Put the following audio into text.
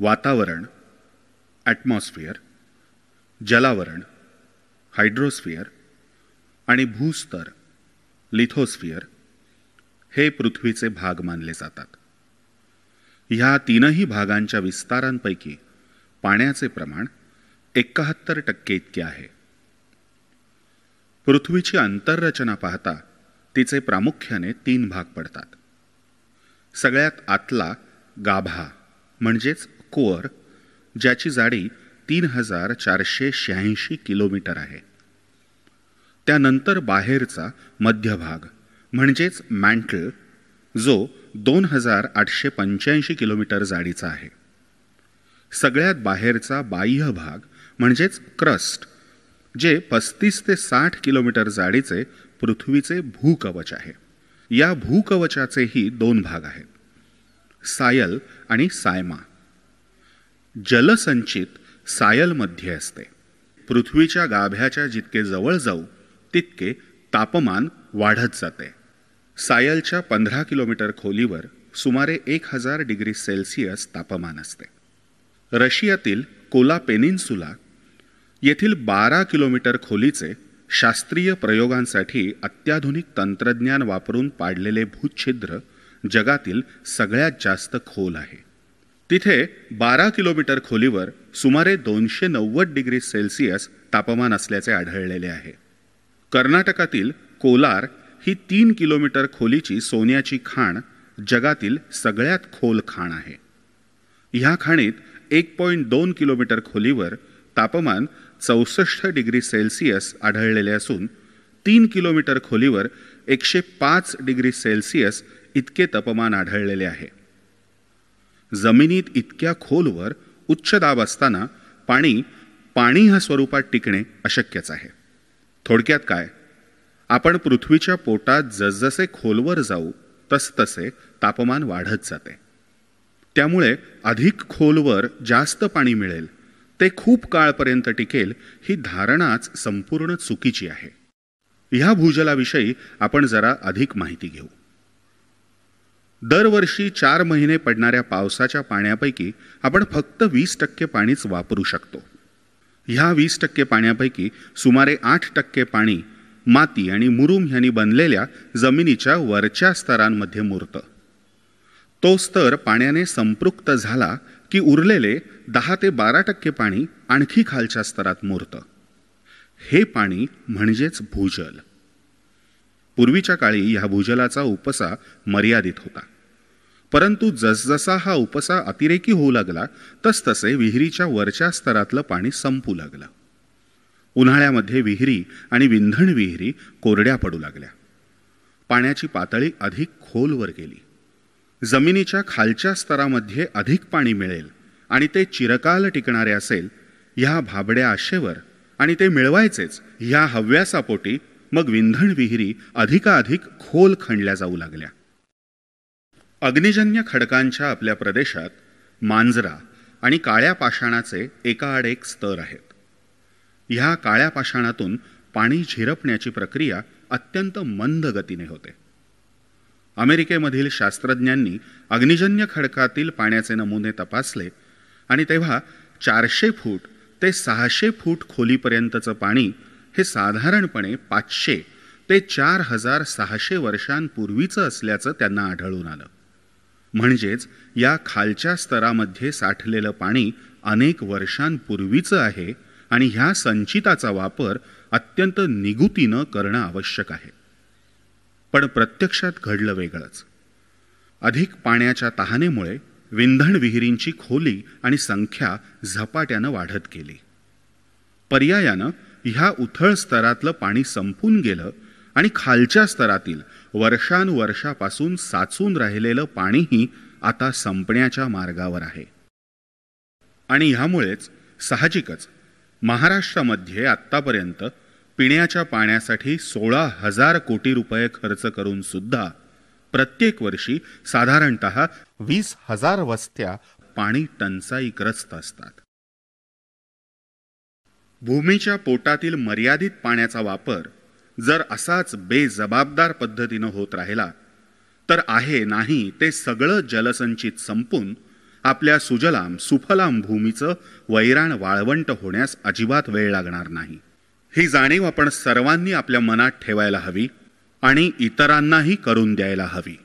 वातावरण ॲटमॉस्फिअर जलावरण हायड्रोस्फिअर आणि भूस्तर लिथोस्फिअर हे पृथ्वीचे भाग मानले जातात ह्या तीनही भागांच्या विस्तारांपैकी पाण्याचे प्रमाण एकाहत्तर टक्के इतके आहे पृथ्वीची आंतररचना पाहता तिचे प्रामुख्याने तीन भाग पडतात सगळ्यात आतला गाभा म्हणजेच कोअर ज्याची जाडी तीन हजार चारशे शहाऐंशी किलोमीटर आहे त्यानंतर बाहेरचा मध्यभाग म्हणजेच मँटल जो दोन हजार आठशे पंच्याऐंशी किलोमीटर जाडीचा आहे सगळ्यात बाहेरचा बाह्य भाग म्हणजेच क्रस्ट जे पस्तीस ते साठ किलोमीटर जाडीचे पृथ्वीचे भूकवच आहे या भूकवचाचेही दोन भाग आहेत सायल आणि सायमा जलसंचित सायलमध्ये असते पृथ्वीच्या गाभ्याच्या जितके जवळ जाऊ तितके तापमान वाढत जाते सायलच्या पंधरा किलोमीटर खोलीवर सुमारे एक हजार डिग्री सेल्सिअस तापमान असते रशियातील कोला पेनिन्सुला येथील बारा किलोमीटर खोलीचे शास्त्रीय प्रयोगांसाठी अत्याधुनिक तंत्रज्ञान वापरून पाडलेले भूच्छिद्र जगातील सगळ्यात जास्त खोल आहे तिथे बारा किलोमीटर खोलीवर सुमारे दोनशे नव्वद डिग्री सेल्सिअस तापमान असल्याचे आढळलेले आहे कर्नाटकातील कोलार ही तीन किलोमीटर खोलीची सोन्याची खाण जगातील सगळ्यात खोल खाण आहे ह्या खाणीत एक पॉईंट दोन किलोमीटर खोलीवर तापमान चौसष्ट डिग्री सेल्सिअस आढळलेले असून तीन किलोमीटर खोलीवर एकशे पाच डिग्री सेल्सिअस इतके तापमान आढळलेले आहे जमिनीत इतक्या खोलवर उच्च दाब असताना पाणी पाणी ह्या स्वरूपात टिकणे अशक्यच आहे थोडक्यात काय आपण पृथ्वीच्या पोटात जसजसे खोलवर जाऊ तसतसे तापमान वाढत जाते त्यामुळे अधिक खोलवर जास्त पाणी मिळेल ते खूप काळपर्यंत टिकेल ही धारणाच संपूर्ण चुकीची आहे ह्या भूजलाविषयी आपण जरा अधिक माहिती घेऊ दरवर्षी चार महिने पडणाऱ्या पावसाच्या पाण्यापैकी आपण फक्त वीस टक्के पाणीच वापरू शकतो ह्या वीस टक्के पाण्यापैकी सुमारे आठ टक्के पाणी माती आणि मुरुम ह्यांनी बनलेल्या जमिनीच्या वरच्या स्तरांमध्ये मुरतं तो स्तर पाण्याने संपृक्त झाला की उरलेले दहा ते बारा टक्के पाणी आणखी खालच्या स्तरात मुरतं हे पाणी म्हणजेच भूजल पूर्वीच्या काळी ह्या भूजलाचा उपसा मर्यादित होता परंतु जसजसा हा उपसा अतिरेकी होऊ लागला तसतसे विहिरीच्या वरच्या स्तरातलं पाणी संपू लागलं उन्हाळ्यामध्ये विहिरी आणि विंधण विहिरी कोरड्या पडू लागल्या पाण्याची पातळी अधिक खोलवर गेली जमिनीच्या खालच्या स्तरामध्ये अधिक पाणी मिळेल आणि ते चिरकाल टिकणारे असेल ह्या भाबड्या आशेवर आणि ते मिळवायचेच ह्या हव्यासापोटी मग विंधण विहिरी अधिकाधिक खोल खणल्या जाऊ लागल्या अग्निजन्य खडकांच्या आपल्या प्रदेशात मांजरा आणि काळ्या पाषाणाचे एकाआड एक स्तर आहेत ह्या काळ्या पाषाणातून पाणी झिरपण्याची प्रक्रिया अत्यंत मंद गतीने होते अमेरिकेमधील शास्त्रज्ञांनी अग्निजन्य खडकातील पाण्याचे नमुने तपासले आणि तेव्हा चारशे फूट ते सहाशे फूट खोलीपर्यंतचं पाणी हे साधारणपणे पाचशे ते चार हजार सहाशे वर्षांपूर्वीचं असल्याचं त्यांना आढळून आलं म्हणजेच या खालच्या स्तरामध्ये साठलेलं पाणी अनेक वर्षांपूर्वीचं आहे आणि ह्या संचिताचा वापर अत्यंत निगुतीनं करणं आवश्यक आहे पण प्रत्यक्षात घडलं वेगळंच अधिक पाण्याच्या तहानेमुळे विंधन विहिरींची खोली आणि संख्या झपाट्यानं वाढत गेली पर्यायानं ह्या उथळ स्तरातलं पाणी संपून गेलं आणि खालच्या स्तरातील वर्षानुवर्षापासून साचून राहिलेलं पाणीही आता संपण्याच्या मार्गावर आहे आणि ह्यामुळेच साहजिकच महाराष्ट्रामध्ये आत्तापर्यंत पिण्याच्या पाण्यासाठी सोळा हजार कोटी रुपये खर्च करून सुद्धा प्रत्येक वर्षी साधारणत वीस हजार वस्त्या पाणी टंचाईग्रस्त असतात भूमीच्या पोटातील मर्यादित पाण्याचा वापर जर असाच बेजबाबदार पद्धतीनं होत राहिला तर आहे नाही ते सगळं जलसंचित संपून आपल्या सुजलाम सुफलाम भूमीचं वैराण वाळवंट होण्यास अजिबात वेळ लागणार नाही ही जाणीव आपण सर्वांनी आपल्या मनात ठेवायला हवी आणि इतरांनाही करून द्यायला हवी